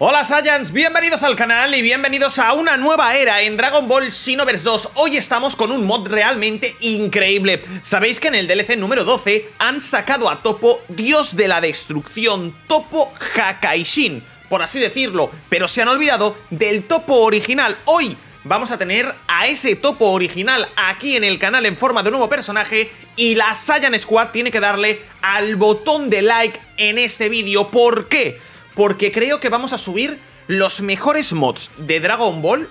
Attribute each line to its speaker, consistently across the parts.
Speaker 1: Hola Saiyans, bienvenidos al canal y bienvenidos a una nueva era en Dragon Ball Xenoverse 2 Hoy estamos con un mod realmente increíble Sabéis que en el DLC número 12 han sacado a Topo, dios de la destrucción, Topo Hakaishin Por así decirlo, pero se han olvidado del Topo original Hoy vamos a tener a ese Topo original aquí en el canal en forma de nuevo personaje y la Saiyan Squad tiene que darle al botón de like en este vídeo ¿Por qué? porque creo que vamos a subir los mejores mods de Dragon Ball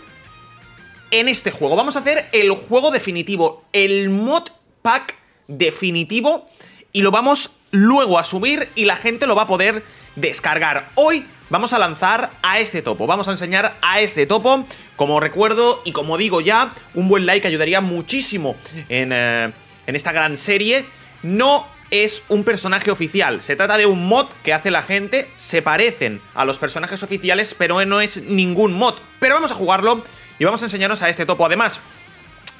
Speaker 1: en este juego. Vamos a hacer el juego definitivo, el mod pack definitivo y lo vamos luego a subir y la gente lo va a poder descargar. Hoy vamos a lanzar a este topo, vamos a enseñar a este topo. Como recuerdo y como digo ya, un buen like ayudaría muchísimo en, eh, en esta gran serie. No es un personaje oficial. Se trata de un mod que hace la gente, se parecen a los personajes oficiales, pero no es ningún mod. Pero vamos a jugarlo y vamos a enseñaros a este topo. Además,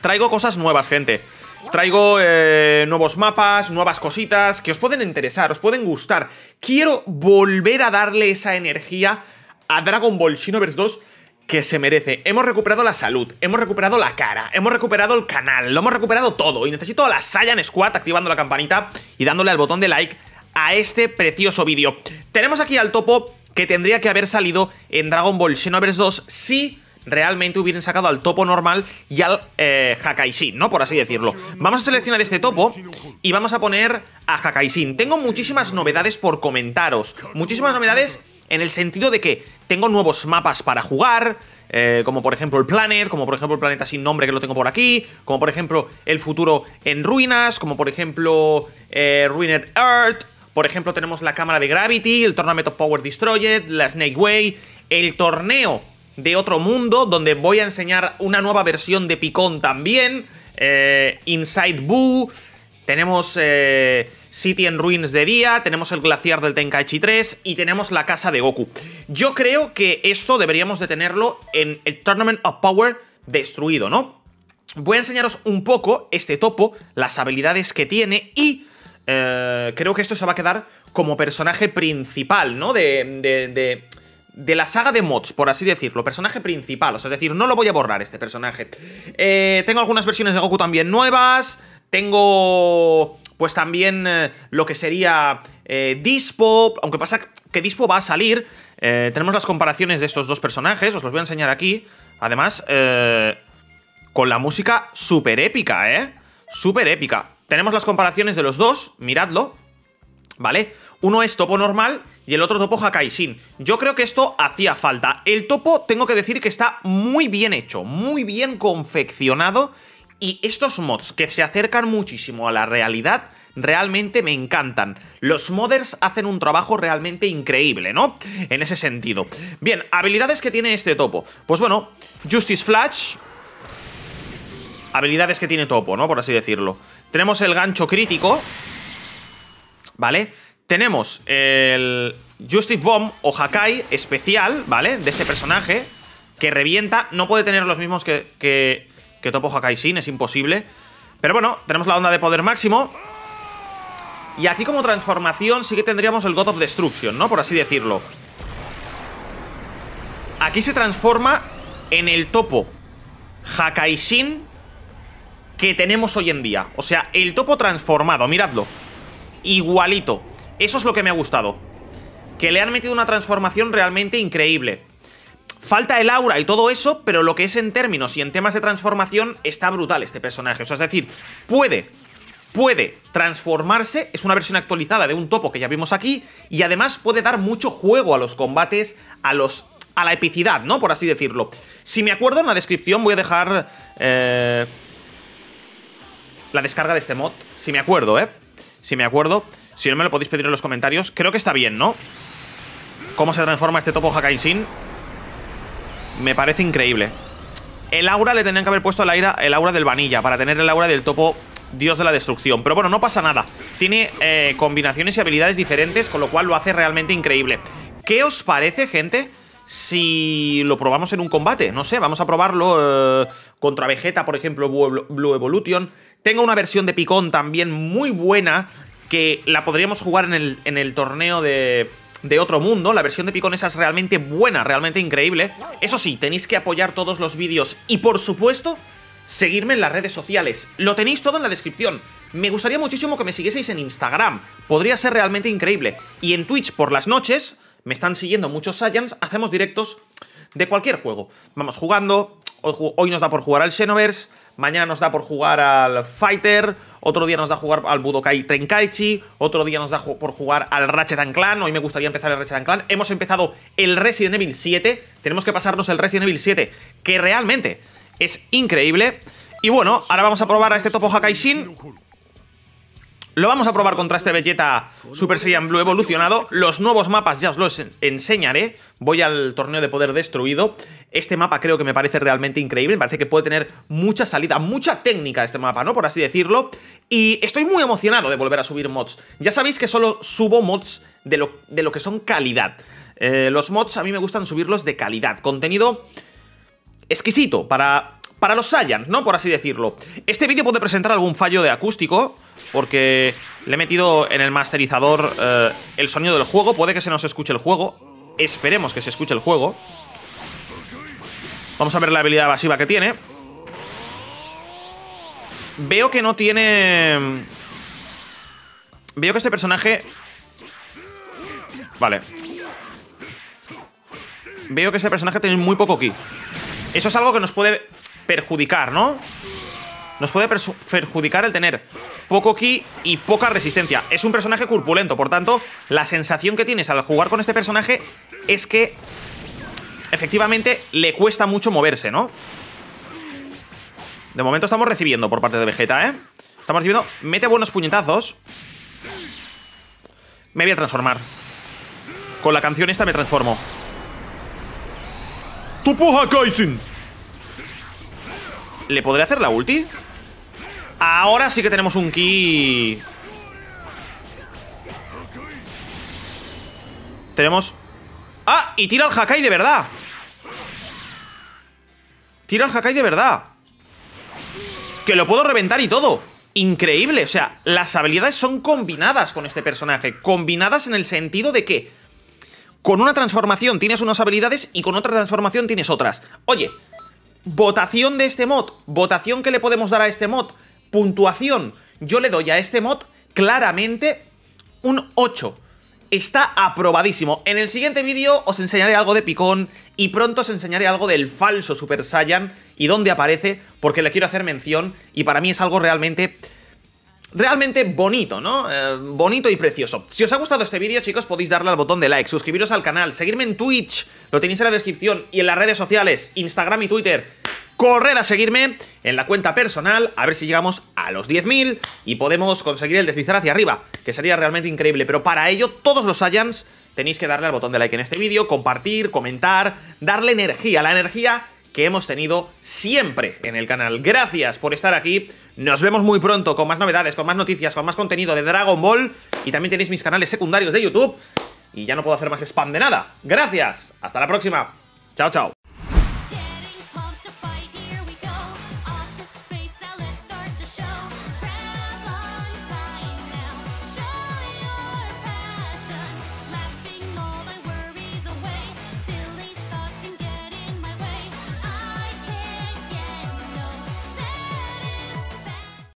Speaker 1: traigo cosas nuevas, gente. Traigo eh, nuevos mapas, nuevas cositas que os pueden interesar, os pueden gustar. Quiero volver a darle esa energía a Dragon Ball Xenoverse 2 que se merece. Hemos recuperado la salud, hemos recuperado la cara, hemos recuperado el canal, lo hemos recuperado todo. Y necesito a la Saiyan Squad activando la campanita y dándole al botón de like a este precioso vídeo. Tenemos aquí al topo que tendría que haber salido en Dragon Ball Xenoverse 2 si realmente hubieran sacado al topo normal y al eh, ¿no? Por así decirlo. Vamos a seleccionar este topo y vamos a poner a Hakaisin. Tengo muchísimas novedades por comentaros. Muchísimas novedades en el sentido de que tengo nuevos mapas para jugar, eh, como por ejemplo el Planet, como por ejemplo el Planeta sin nombre que lo tengo por aquí, como por ejemplo el futuro en ruinas, como por ejemplo eh, Ruined Earth, por ejemplo tenemos la cámara de Gravity, el Tournament of Power Destroyed, la Snake Way, el torneo de otro mundo, donde voy a enseñar una nueva versión de Picón también, eh, Inside Boo... Tenemos eh, City en Ruins de día, tenemos el glaciar del Tenkaichi 3 y tenemos la casa de Goku. Yo creo que esto deberíamos de tenerlo en el Tournament of Power destruido, ¿no? Voy a enseñaros un poco este topo, las habilidades que tiene y... Eh, creo que esto se va a quedar como personaje principal, ¿no? de, de, de de la saga de mods, por así decirlo, personaje principal, o sea, es decir, no lo voy a borrar este personaje. Eh, tengo algunas versiones de Goku también nuevas, tengo pues también eh, lo que sería eh, Dispo, aunque pasa que Dispo va a salir, tenemos las comparaciones de estos dos personajes, os los voy a enseñar aquí, además, con la música súper épica, ¿eh? Súper épica. Tenemos las comparaciones de los dos, miradlo, ¿Vale? Uno es topo normal y el otro topo sin Yo creo que esto hacía falta. El topo, tengo que decir que está muy bien hecho, muy bien confeccionado. Y estos mods que se acercan muchísimo a la realidad, realmente me encantan. Los modders hacen un trabajo realmente increíble, ¿no? En ese sentido. Bien, habilidades que tiene este topo. Pues bueno, Justice Flash. Habilidades que tiene topo, ¿no? Por así decirlo. Tenemos el gancho crítico. ¿vale? Tenemos el Justice Bomb o Hakai especial, ¿vale? De este personaje, que revienta. No puede tener los mismos que, que, Topo Hakai Sin, es imposible. Pero bueno, tenemos la onda de poder máximo. Y aquí como transformación sí que tendríamos el God of Destruction, ¿no? Por así decirlo. Aquí se transforma en el topo Shin que tenemos hoy en día. O sea, el topo transformado, miradlo igualito. Eso es lo que me ha gustado. Que le han metido una transformación realmente increíble. Falta el aura y todo eso, pero lo que es en términos y en temas de transformación está brutal este personaje. O sea, es decir, puede, puede transformarse, es una versión actualizada de un topo que ya vimos aquí, y además puede dar mucho juego a los combates, a los a la epicidad, ¿no? Por así decirlo. Si me acuerdo, en la descripción voy a dejar eh, la descarga de este mod, si me acuerdo, ¿eh? si me acuerdo. Si no me lo podéis pedir en los comentarios. Creo que está bien, ¿no? Cómo se transforma este Topo Shin. Me parece increíble. El aura le tenían que haber puesto el, aire, el aura del Vanilla para tener el aura del Topo Dios de la Destrucción. Pero bueno, no pasa nada. Tiene eh, combinaciones y habilidades diferentes, con lo cual lo hace realmente increíble. ¿Qué os parece, gente? Si lo probamos en un combate, no sé, vamos a probarlo eh, contra Vegeta, por ejemplo, Blue Evolution. Tengo una versión de Picón también muy buena que la podríamos jugar en el, en el torneo de, otro mundo. La versión de Picón esa es realmente buena, realmente increíble. Eso sí, tenéis que apoyar todos los vídeos y por supuesto, seguirme en las redes sociales. Lo tenéis todo en la descripción. Me gustaría muchísimo que me siguieseis en Instagram. Podría ser realmente increíble. Y en Twitch por las noches, me están siguiendo muchos Saiyans, hacemos directos de cualquier juego. Vamos jugando, Hoy, nos da por jugar al Xenoverse, mañana nos da por jugar al Fighter, otro día nos da jugar al Budokai Tenkaichi, otro día nos da por jugar al Ratchet Clan, hoy me gustaría empezar el Ratchet Clan. Hemos empezado el Resident Evil 7, tenemos que pasarnos el Resident Evil 7, que realmente es increíble. Y bueno, ahora vamos a probar a este Topo Shin. Lo vamos a probar contra este Vegeta Super Saiyan Blue evolucionado. Los nuevos mapas ya os los enseñaré. Voy al torneo de poder destruido. Este mapa creo que me parece realmente increíble. Me parece que puede tener mucha salida, mucha técnica este mapa, ¿no? Por así decirlo. Y estoy muy emocionado de volver a subir mods. Ya sabéis que solo subo mods de lo, de lo que son calidad. Eh, los mods a mí me gustan subirlos de calidad. Contenido exquisito para, para los Saiyans, ¿no? Por así decirlo. Este vídeo puede presentar algún fallo de acústico porque le he metido en el masterizador eh, el sonido del juego. Puede que se nos escuche el juego. Esperemos que se escuche el juego. Vamos a ver la habilidad evasiva que tiene. Veo que no tiene... Mm, veo que este personaje... Vale. Veo que este personaje tiene muy poco ki. Eso es algo que nos puede perjudicar, ¿no? Nos puede perjudicar el tener poco ki y poca resistencia. Es un personaje corpulento, por tanto, la sensación que tienes al jugar con este personaje es que efectivamente le cuesta mucho moverse, ¿no? De momento estamos recibiendo por parte de Vegeta, ¿eh? Estamos recibiendo... Mete buenos puñetazos. Me voy a transformar. Con la canción esta me transformo. ¡Tupuja ¿Le podré hacer la ulti? Ahora sí que tenemos un ki. Tenemos... ¡Ah! Y tira el Hakai de verdad. Tira el Hakai de verdad. Que lo puedo reventar y todo. Increíble. O sea, las habilidades son combinadas con este personaje. Combinadas en el sentido de que... Con una transformación tienes unas habilidades y con otra transformación tienes otras. Oye, votación de este mod. Votación que le podemos dar a este mod. Puntuación. Yo le doy a este mod claramente un 8. Está aprobadísimo. En el siguiente vídeo os enseñaré algo de Picón y pronto os enseñaré algo del falso Super Saiyan y dónde aparece, porque le quiero hacer mención y para mí es algo realmente realmente bonito, ¿no? Eh, bonito y precioso. Si os ha gustado este vídeo, chicos, podéis darle al botón de like, suscribiros al canal, seguirme en Twitch, lo tenéis en la descripción, y en las redes sociales, Instagram y Twitter corred a seguirme en la cuenta personal, a ver si llegamos a los 10.000 y podemos conseguir el deslizar hacia arriba, que sería realmente increíble. Pero para ello, todos los Saiyans tenéis que darle al botón de like en este vídeo, compartir, comentar, darle energía, la energía que hemos tenido siempre en el canal. Gracias por estar aquí. Nos vemos muy pronto con más novedades, con más noticias, con más contenido de Dragon Ball. Y también tenéis mis canales secundarios de YouTube. Y ya no puedo hacer más spam de nada. Gracias. Hasta la próxima. Chao, chao.